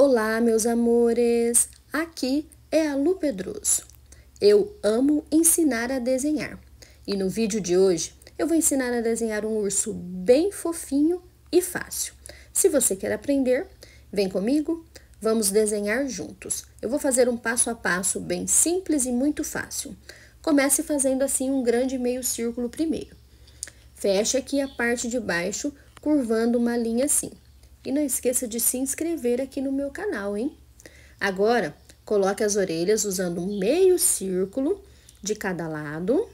Olá, meus amores! Aqui é a Lu Pedroso. Eu amo ensinar a desenhar e no vídeo de hoje eu vou ensinar a desenhar um urso bem fofinho e fácil. Se você quer aprender, vem comigo, vamos desenhar juntos. Eu vou fazer um passo a passo bem simples e muito fácil. Comece fazendo assim um grande meio círculo primeiro. Feche aqui a parte de baixo, curvando uma linha assim. E não esqueça de se inscrever aqui no meu canal, hein? Agora, coloque as orelhas usando um meio círculo de cada lado.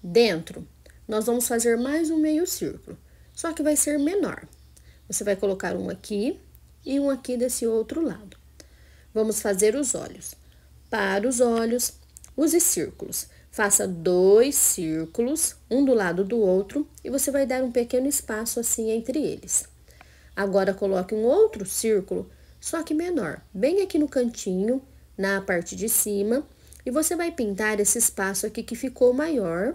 Dentro, nós vamos fazer mais um meio círculo, só que vai ser menor. Você vai colocar um aqui e um aqui desse outro lado. Vamos fazer os olhos. Para os olhos, use círculos. Faça dois círculos, um do lado do outro, e você vai dar um pequeno espaço assim entre eles. Agora coloque um outro círculo, só que menor, bem aqui no cantinho, na parte de cima, e você vai pintar esse espaço aqui que ficou maior,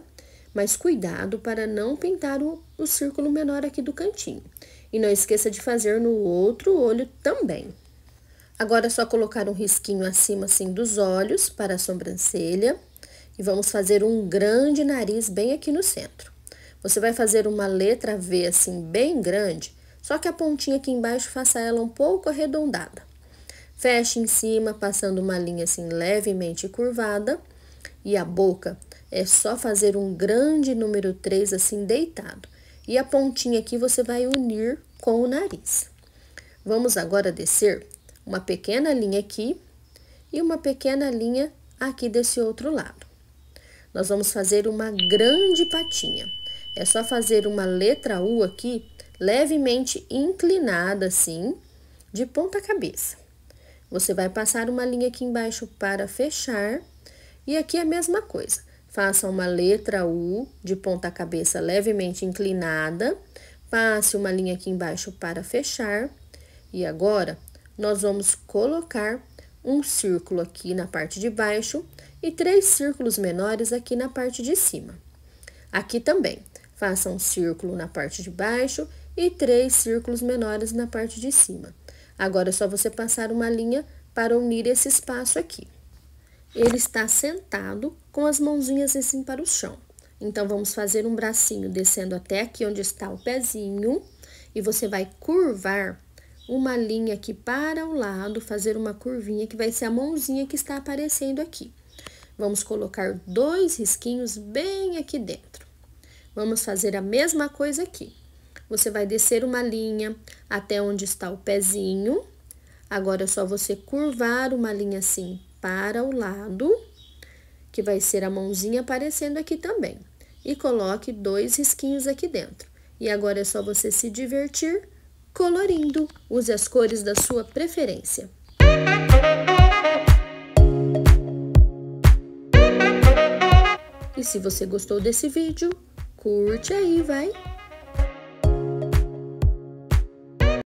mas cuidado para não pintar o, o círculo menor aqui do cantinho. E não esqueça de fazer no outro olho também. Agora é só colocar um risquinho acima assim dos olhos para a sobrancelha e vamos fazer um grande nariz bem aqui no centro. Você vai fazer uma letra V assim bem grande só que a pontinha aqui embaixo faça ela um pouco arredondada. Feche em cima, passando uma linha assim levemente curvada. E a boca é só fazer um grande número 3 assim deitado. E a pontinha aqui você vai unir com o nariz. Vamos agora descer uma pequena linha aqui e uma pequena linha aqui desse outro lado. Nós vamos fazer uma grande patinha. É só fazer uma letra U aqui levemente inclinada assim, de ponta cabeça. Você vai passar uma linha aqui embaixo para fechar e aqui é a mesma coisa. Faça uma letra U de ponta cabeça levemente inclinada, passe uma linha aqui embaixo para fechar e agora nós vamos colocar um círculo aqui na parte de baixo e três círculos menores aqui na parte de cima. Aqui também, faça um círculo na parte de baixo e três círculos menores na parte de cima. Agora é só você passar uma linha para unir esse espaço aqui. Ele está sentado com as mãozinhas assim para o chão. Então, vamos fazer um bracinho descendo até aqui onde está o pezinho. E você vai curvar uma linha aqui para o lado, fazer uma curvinha que vai ser a mãozinha que está aparecendo aqui. Vamos colocar dois risquinhos bem aqui dentro. Vamos fazer a mesma coisa aqui. Você vai descer uma linha até onde está o pezinho. Agora é só você curvar uma linha assim para o lado, que vai ser a mãozinha aparecendo aqui também. E coloque dois risquinhos aqui dentro. E agora é só você se divertir colorindo. Use as cores da sua preferência. E se você gostou desse vídeo, curte aí, vai!